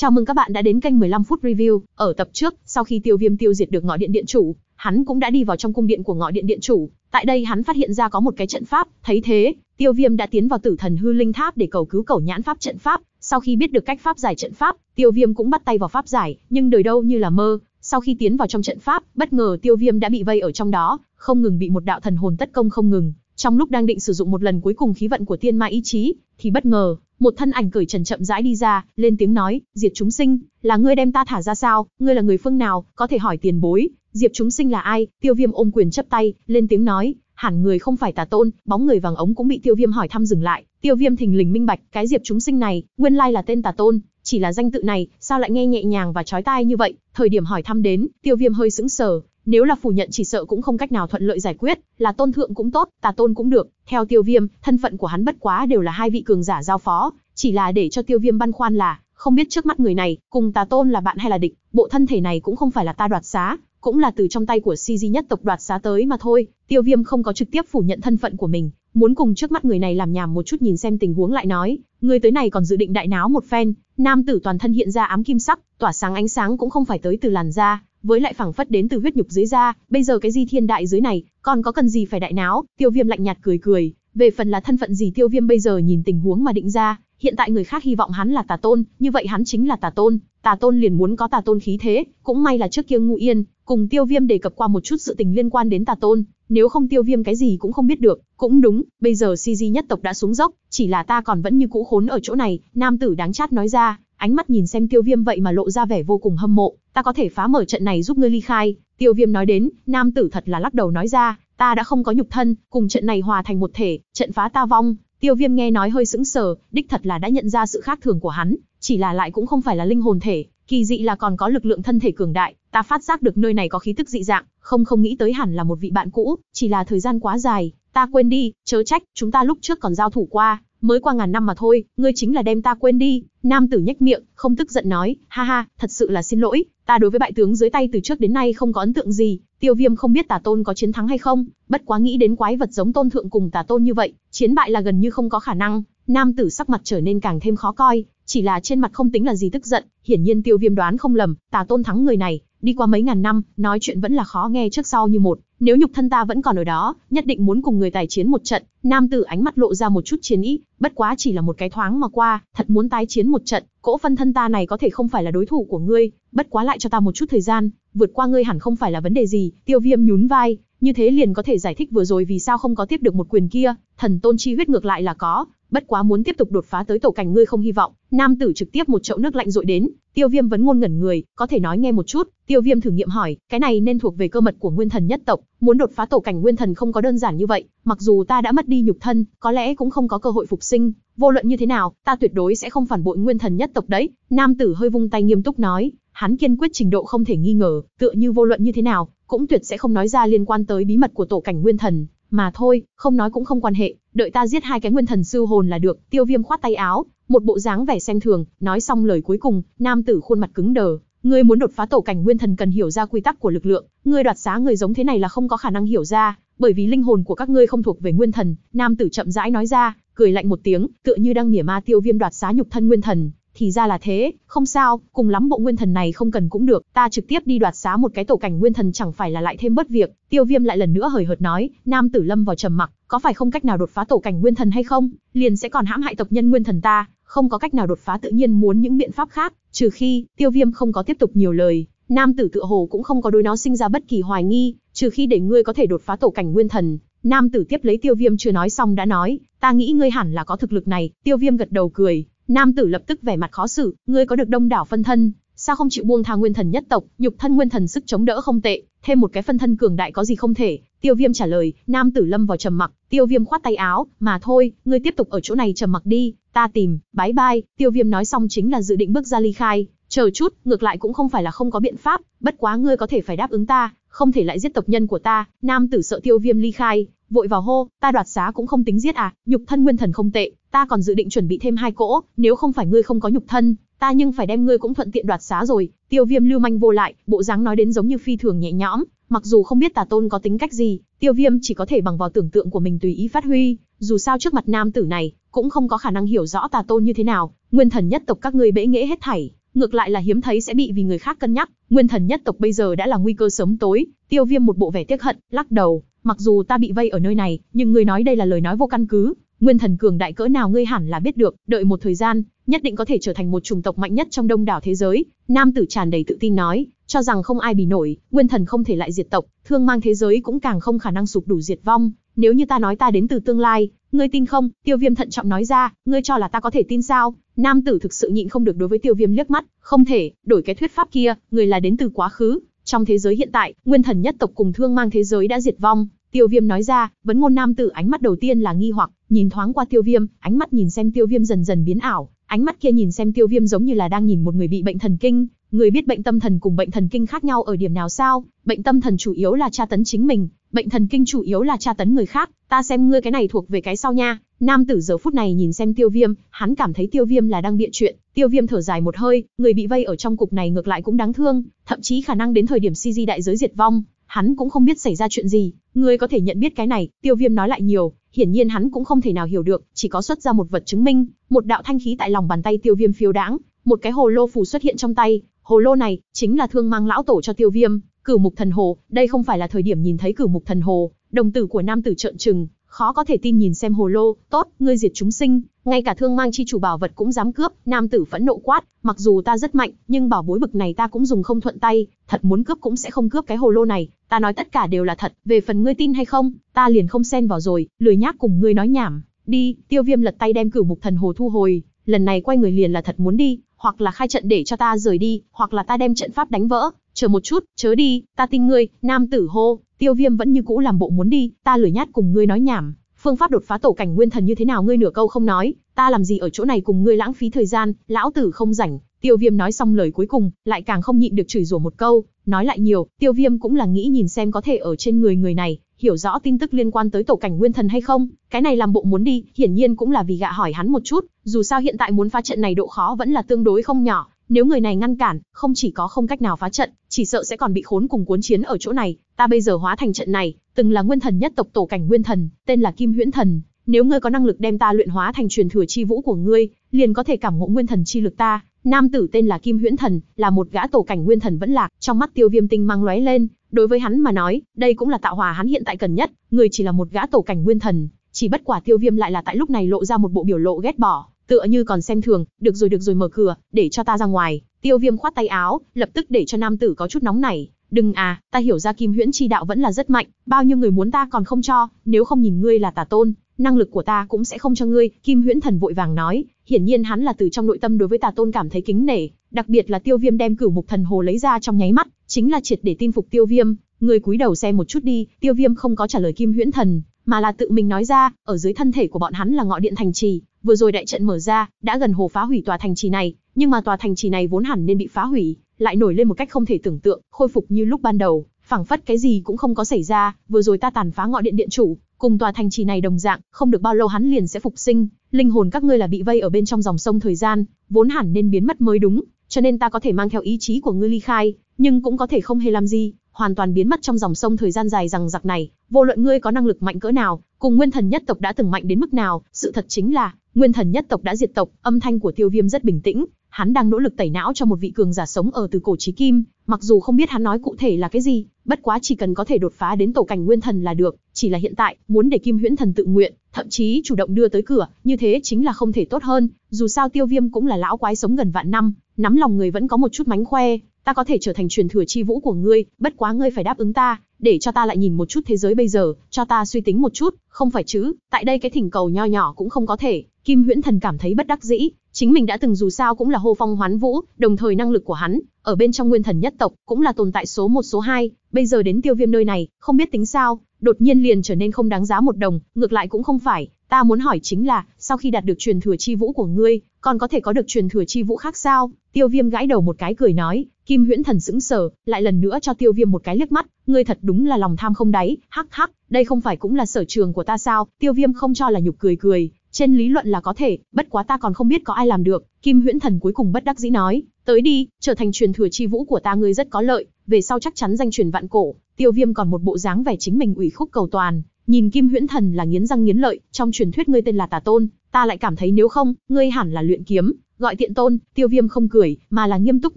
Chào mừng các bạn đã đến kênh 15 phút review. Ở tập trước, sau khi Tiêu Viêm tiêu diệt được ngọ điện điện chủ, hắn cũng đã đi vào trong cung điện của ngọ điện điện chủ. Tại đây hắn phát hiện ra có một cái trận pháp, thấy thế, Tiêu Viêm đã tiến vào Tử Thần Hư Linh Tháp để cầu cứu cầu nhãn pháp trận pháp. Sau khi biết được cách pháp giải trận pháp, Tiêu Viêm cũng bắt tay vào pháp giải, nhưng đời đâu như là mơ, sau khi tiến vào trong trận pháp, bất ngờ Tiêu Viêm đã bị vây ở trong đó, không ngừng bị một đạo thần hồn tấn công không ngừng. Trong lúc đang định sử dụng một lần cuối cùng khí vận của tiên ma ý chí, thì bất ngờ, một thân ảnh cởi trần chậm rãi đi ra, lên tiếng nói, Diệp chúng sinh, là ngươi đem ta thả ra sao, ngươi là người phương nào, có thể hỏi tiền bối, Diệp chúng sinh là ai, tiêu viêm ôm quyền chấp tay, lên tiếng nói, hẳn người không phải tà tôn, bóng người vàng ống cũng bị tiêu viêm hỏi thăm dừng lại, tiêu viêm thình lình minh bạch, cái Diệp chúng sinh này, nguyên lai là tên tà tôn, chỉ là danh tự này, sao lại nghe nhẹ nhàng và chói tai như vậy, thời điểm hỏi thăm đến, tiêu viêm hơi sững sờ, nếu là phủ nhận chỉ sợ cũng không cách nào thuận lợi giải quyết, là tôn thượng cũng tốt, tà tôn cũng được. Theo tiêu viêm, thân phận của hắn bất quá đều là hai vị cường giả giao phó, chỉ là để cho tiêu viêm băn khoăn là, không biết trước mắt người này, cùng tà tôn là bạn hay là địch, bộ thân thể này cũng không phải là ta đoạt xá, cũng là từ trong tay của si di nhất tộc đoạt xá tới mà thôi. Tiêu viêm không có trực tiếp phủ nhận thân phận của mình, muốn cùng trước mắt người này làm nhảm một chút nhìn xem tình huống lại nói, người tới này còn dự định đại náo một phen, nam tử toàn thân hiện ra ám kim sắc, tỏa sáng ánh sáng cũng không phải tới từ làn da, với lại phảng phất đến từ huyết nhục dưới da, bây giờ cái gì thiên đại dưới này, còn có cần gì phải đại náo, tiêu viêm lạnh nhạt cười cười, về phần là thân phận gì tiêu viêm bây giờ nhìn tình huống mà định ra, hiện tại người khác hy vọng hắn là tà tôn, như vậy hắn chính là tà tôn, tà tôn liền muốn có tà tôn khí thế, cũng may là trước kia ngu yên, cùng tiêu viêm đề cập qua một chút sự tình liên quan đến tà tôn, nếu không tiêu viêm cái gì cũng không biết được, cũng đúng, bây giờ CG nhất tộc đã xuống dốc, chỉ là ta còn vẫn như cũ khốn ở chỗ này, nam tử đáng chát nói ra, ánh mắt nhìn xem tiêu viêm vậy mà lộ ra vẻ vô cùng hâm mộ, ta có thể phá mở trận này giúp ngươi ly khai, tiêu viêm nói đến, nam tử thật là lắc đầu nói ra, ta đã không có nhục thân, cùng trận này hòa thành một thể, trận phá ta vong, tiêu viêm nghe nói hơi sững sờ, đích thật là đã nhận ra sự khác thường của hắn, chỉ là lại cũng không phải là linh hồn thể, kỳ dị là còn có lực lượng thân thể cường đại, ta phát giác được nơi này có khí tức dị dạng, không không nghĩ tới hẳn là một vị bạn cũ, chỉ là thời gian quá dài, ta quên đi, chớ trách, chúng ta lúc trước còn giao thủ qua, mới qua ngàn năm mà thôi, ngươi chính là đem ta quên đi, Nam tử nhếch miệng, không tức giận nói, ha ha, thật sự là xin lỗi, ta đối với bại tướng dưới tay từ trước đến nay không có ấn tượng gì, tiêu viêm không biết tà tôn có chiến thắng hay không, bất quá nghĩ đến quái vật giống tôn thượng cùng tà tôn như vậy, chiến bại là gần như không có khả năng, nam tử sắc mặt trở nên càng thêm khó coi, chỉ là trên mặt không tính là gì tức giận, hiển nhiên tiêu viêm đoán không lầm, tà tôn thắng người này, đi qua mấy ngàn năm, nói chuyện vẫn là khó nghe trước sau như một, nếu nhục thân ta vẫn còn ở đó, nhất định muốn cùng người tài chiến một trận, nam tử ánh mắt lộ ra một chút chiến ý, bất quá chỉ là một cái thoáng mà qua, thật muốn tái chiến một trận, cỗ phân thân ta này có thể không phải là đối thủ của ngươi, bất quá lại cho ta một chút thời gian, vượt qua ngươi hẳn không phải là vấn đề gì, tiêu viêm nhún vai, như thế liền có thể giải thích vừa rồi vì sao không có tiếp được một quyền kia, thần tôn chi huyết ngược lại là có, bất quá muốn tiếp tục đột phá tới tổ cảnh ngươi không hy vọng. Nam tử trực tiếp một chậu nước lạnh dội đến, Tiêu Viêm vẫn ngôn ngẩn người, có thể nói nghe một chút, Tiêu Viêm thử nghiệm hỏi, cái này nên thuộc về cơ mật của Nguyên Thần nhất tộc, muốn đột phá tổ cảnh Nguyên Thần không có đơn giản như vậy, mặc dù ta đã mất đi nhục thân, có lẽ cũng không có cơ hội phục sinh, vô luận như thế nào, ta tuyệt đối sẽ không phản bội Nguyên Thần nhất tộc đấy." Nam tử hơi vung tay nghiêm túc nói, hắn kiên quyết trình độ không thể nghi ngờ, tựa như vô luận như thế nào, cũng tuyệt sẽ không nói ra liên quan tới bí mật của tổ cảnh Nguyên Thần, mà thôi, không nói cũng không quan hệ, đợi ta giết hai cái nguyên thần sư hồn là được, tiêu viêm khoát tay áo, một bộ dáng vẻ xem thường, nói xong lời cuối cùng, nam tử khuôn mặt cứng đờ. Ngươi muốn đột phá tổ cảnh nguyên thần cần hiểu ra quy tắc của lực lượng, ngươi đoạt xá người giống thế này là không có khả năng hiểu ra, bởi vì linh hồn của các ngươi không thuộc về nguyên thần, nam tử chậm rãi nói ra, cười lạnh một tiếng, tựa như đang mỉa ma tiêu viêm đoạt xá nhục thân nguyên thần, thì ra là thế, không sao, cùng lắm bộ nguyên thần này không cần cũng được, ta trực tiếp đi đoạt xá một cái tổ cảnh nguyên thần chẳng phải là lại thêm bất việc. Tiêu Viêm lại lần nữa hời hợt nói, Nam Tử Lâm vào trầm mặc, có phải không cách nào đột phá tổ cảnh nguyên thần hay không, liền sẽ còn hãm hại tộc nhân nguyên thần ta, không có cách nào đột phá tự nhiên muốn những biện pháp khác, trừ khi, Tiêu Viêm không có tiếp tục nhiều lời, Nam Tử tựa hồ cũng không có đối nó sinh ra bất kỳ hoài nghi, trừ khi để ngươi có thể đột phá tổ cảnh nguyên thần. Nam Tử tiếp lấy Tiêu Viêm chưa nói xong đã nói, ta nghĩ ngươi hẳn là có thực lực này, Tiêu Viêm gật đầu cười, Nam tử lập tức vẻ mặt khó xử, ngươi có được đông đảo phân thân, sao không chịu buông tha nguyên thần nhất tộc, nhục thân nguyên thần sức chống đỡ không tệ, thêm một cái phân thân cường đại có gì không thể? Tiêu Viêm trả lời, Nam tử lâm vào trầm mặc, Tiêu Viêm khoát tay áo, mà thôi, ngươi tiếp tục ở chỗ này trầm mặc đi, ta tìm, bái bai, Tiêu Viêm nói xong chính là dự định bước ra ly khai, chờ chút, ngược lại cũng không phải là không có biện pháp, bất quá ngươi có thể phải đáp ứng ta, không thể lại giết tộc nhân của ta, Nam tử sợ Tiêu Viêm ly khai, vội vào hô, ta đoạt xá cũng không tính giết à, nhục thân nguyên thần không tệ, ta còn dự định chuẩn bị thêm hai cỗ, nếu không phải ngươi không có nhục thân, ta nhưng phải đem ngươi cũng thuận tiện đoạt xá rồi. Tiêu Viêm lưu manh vô lại, bộ dáng nói đến giống như phi thường nhẹ nhõm, mặc dù không biết Tà Tôn có tính cách gì, Tiêu Viêm chỉ có thể bằng vào tưởng tượng của mình tùy ý phát huy, dù sao trước mặt nam tử này, cũng không có khả năng hiểu rõ Tà Tôn như thế nào, nguyên thần nhất tộc các ngươi bẽ nghễ hết thảy, ngược lại là hiếm thấy sẽ bị vì người khác cân nhắc, nguyên thần nhất tộc bây giờ đã là nguy cơ sớm tối, Tiêu Viêm một bộ vẻ tiếc hận, lắc đầu, mặc dù ta bị vây ở nơi này, nhưng ngươi nói đây là lời nói vô căn cứ, nguyên thần cường đại cỡ nào ngươi hẳn là biết được, đợi một thời gian, nhất định có thể trở thành một chủng tộc mạnh nhất trong đông đảo thế giới." Nam tử tràn đầy tự tin nói, cho rằng không ai bị nổi, nguyên thần không thể lại diệt tộc, thương mang thế giới cũng càng không khả năng sụp đổ diệt vong, nếu như ta nói ta đến từ tương lai, ngươi tin không? Tiêu Viêm thận trọng nói ra, ngươi cho là ta có thể tin sao? Nam tử thực sự nhịn không được đối với Tiêu Viêm liếc mắt, không thể, đổi cái thuyết pháp kia, ngươi là đến từ quá khứ, trong thế giới hiện tại, nguyên thần nhất tộc cùng thương mang thế giới đã diệt vong, tiêu viêm nói ra, vấn ngôn nam tử ánh mắt đầu tiên là nghi hoặc, nhìn thoáng qua tiêu viêm, ánh mắt nhìn xem tiêu viêm dần dần biến ảo, ánh mắt kia nhìn xem tiêu viêm giống như là đang nhìn một người bị bệnh thần kinh. Người biết bệnh tâm thần cùng bệnh thần kinh khác nhau ở điểm nào sao? Bệnh tâm thần chủ yếu là tra tấn chính mình, bệnh thần kinh chủ yếu là tra tấn người khác, ta xem ngươi cái này thuộc về cái sau nha, Nam tử giờ phút này nhìn xem tiêu viêm, hắn cảm thấy tiêu viêm là đang bịa chuyện, tiêu viêm thở dài một hơi, người bị vây ở trong cục này ngược lại cũng đáng thương, thậm chí khả năng đến thời điểm CG đại giới diệt vong, hắn cũng không biết xảy ra chuyện gì, người có thể nhận biết cái này, tiêu viêm nói lại nhiều, hiển nhiên hắn cũng không thể nào hiểu được, chỉ có xuất ra một vật chứng minh, một đạo thanh khí tại lòng bàn tay tiêu viêm phiêu đãng, một cái hồ lô phù xuất hiện trong tay, hồ lô này chính là thương mang lão tổ cho tiêu viêm, cửu mục thần hồ, đây không phải là thời điểm nhìn thấy cửu mục thần hồ, đồng tử của nam tử trợn trừng, khó có thể tin nhìn xem hồ lô, tốt, ngươi diệt chúng sinh, ngay cả thương mang chi chủ bảo vật cũng dám cướp, nam tử phẫn nộ quát, mặc dù ta rất mạnh, nhưng bảo bối bực này ta cũng dùng không thuận tay, thật muốn cướp cũng sẽ không cướp cái hồ lô này, ta nói tất cả đều là thật, về phần ngươi tin hay không, ta liền không xen vào rồi, lười nhác cùng ngươi nói nhảm, đi, tiêu viêm lật tay đem cửu mục thần hồ thu hồi, lần này quay người liền là thật muốn đi, hoặc là khai trận để cho ta rời đi, hoặc là ta đem trận pháp đánh vỡ, chờ một chút, chớ đi, ta tin ngươi, nam tử hô, tiêu viêm vẫn như cũ làm bộ muốn đi, ta lười nhát cùng ngươi nói nhảm, phương pháp đột phá tổ cảnh nguyên thần như thế nào ngươi nửa câu không nói, ta làm gì ở chỗ này cùng ngươi lãng phí thời gian, lão tử không rảnh, tiêu viêm nói xong lời cuối cùng, lại càng không nhịn được chửi rủa một câu, nói lại nhiều, tiêu viêm cũng là nghĩ nhìn xem có thể ở trên người người này, hiểu rõ tin tức liên quan tới tổ cảnh nguyên thần hay không, cái này làm bộ muốn đi, hiển nhiên cũng là vì gạ hỏi hắn một chút, dù sao hiện tại muốn phá trận này độ khó vẫn là tương đối không nhỏ, nếu người này ngăn cản, không chỉ có không cách nào phá trận, chỉ sợ sẽ còn bị khốn cùng cuốn chiến ở chỗ này, ta bây giờ hóa thành trận này, từng là nguyên thần nhất tộc tổ cảnh nguyên thần, tên là Kim Huyễn Thần, nếu ngươi có năng lực đem ta luyện hóa thành truyền thừa chi vũ của ngươi, liền có thể cảm ngộ nguyên thần chi lực ta. Nam tử tên là Kim Huyễn Thần, là một gã tổ cảnh nguyên thần vẫn lạc, trong mắt Tiêu Viêm tinh mang lóe lên, Đối với hắn mà nói, đây cũng là tạo hòa hắn hiện tại cần nhất, người chỉ là một gã tổ cảnh nguyên thần, chỉ bất quả Tiêu Viêm lại là tại lúc này lộ ra một bộ biểu lộ ghét bỏ, tựa như còn xem thường, được rồi được rồi mở cửa, để cho ta ra ngoài. Tiêu Viêm khoát tay áo, lập tức để cho nam tử có chút nóng này. đừng à, ta hiểu ra Kim Huyễn chi đạo vẫn là rất mạnh, bao nhiêu người muốn ta còn không cho, nếu không nhìn ngươi là tà tôn, năng lực của ta cũng sẽ không cho ngươi, Kim Huyễn thần vội vàng nói, Hiển nhiên hắn là từ trong nội tâm đối với Tà Tôn cảm thấy kính nể, đặc biệt là Tiêu Viêm đem Cửu Mục Thần Hồ lấy ra trong nháy mắt, chính là triệt để tin phục Tiêu Viêm, người cúi đầu xem một chút đi, Tiêu Viêm không có trả lời Kim Huyễn Thần, mà là tự mình nói ra, ở dưới thân thể của bọn hắn là ngọn điện thành trì, vừa rồi đại trận mở ra, đã gần hồ phá hủy tòa thành trì này, nhưng mà tòa thành trì này vốn hẳn nên bị phá hủy, lại nổi lên một cách không thể tưởng tượng, khôi phục như lúc ban đầu, phảng phất cái gì cũng không có xảy ra, vừa rồi ta tàn phá ngọn điện điện chủ, cùng tòa thành trì này đồng dạng, không được bao lâu hắn liền sẽ phục sinh, linh hồn các ngươi là bị vây ở bên trong dòng sông thời gian, vốn hẳn nên biến mất mới đúng, cho nên ta có thể mang theo ý chí của ngươi ly khai, nhưng cũng có thể không hề làm gì, hoàn toàn biến mất trong dòng sông thời gian dài rằng giặc này, vô luận ngươi có năng lực mạnh cỡ nào, cùng nguyên thần nhất tộc đã từng mạnh đến mức nào, sự thật chính là, nguyên thần nhất tộc đã diệt tộc, âm thanh của Tiêu Viêm rất bình tĩnh, hắn đang nỗ lực tẩy não cho một vị cường giả sống ở từ cổ chí kim, mặc dù không biết hắn nói cụ thể là cái gì, bất quá chỉ cần có thể đột phá đến tổ cảnh nguyên thần là được, chỉ là hiện tại, muốn để Kim Huyễn Thần tự nguyện, thậm chí chủ động đưa tới cửa, như thế chính là không thể tốt hơn, dù sao Tiêu Viêm cũng là lão quái sống gần vạn năm, nắm lòng người vẫn có một chút mánh khoe, ta có thể trở thành truyền thừa chi vũ của ngươi, bất quá ngươi phải đáp ứng ta, để cho ta lại nhìn một chút thế giới bây giờ, cho ta suy tính một chút, không phải chứ, tại đây cái thỉnh cầu nho nhỏ cũng không có thể, Kim Huyễn Thần cảm thấy bất đắc dĩ, Chính mình đã từng dù sao cũng là hô phong hoán vũ, đồng thời năng lực của hắn, ở bên trong nguyên thần nhất tộc, cũng là tồn tại số một số hai. bây giờ đến tiêu viêm nơi này, không biết tính sao, đột nhiên liền trở nên không đáng giá một đồng, ngược lại cũng không phải, ta muốn hỏi chính là, sau khi đạt được truyền thừa chi vũ của ngươi, còn có thể có được truyền thừa chi vũ khác sao? Tiêu Viêm gãi đầu một cái cười nói, Kim Huyễn Thần sững sờ, lại lần nữa cho Tiêu Viêm một cái liếc mắt, ngươi thật đúng là lòng tham không đáy, hắc hắc, đây không phải cũng là sở trường của ta sao? Tiêu Viêm không cho là nhục cười cười, trên lý luận là có thể, bất quá ta còn không biết có ai làm được, Kim Huyễn Thần cuối cùng bất đắc dĩ nói, tới đi, trở thành truyền thừa chi vũ của ta ngươi rất có lợi, về sau chắc chắn danh truyền vạn cổ, Tiêu Viêm còn một bộ dáng vẻ chính mình ủy khúc cầu toàn, nhìn Kim Huyễn Thần là nghiến răng nghiến lợi, trong truyền thuyết ngươi tên là Tà Tôn, ta lại cảm thấy nếu không, ngươi hẳn là luyện kiếm, gọi tiện tôn, Tiêu Viêm không cười, mà là nghiêm túc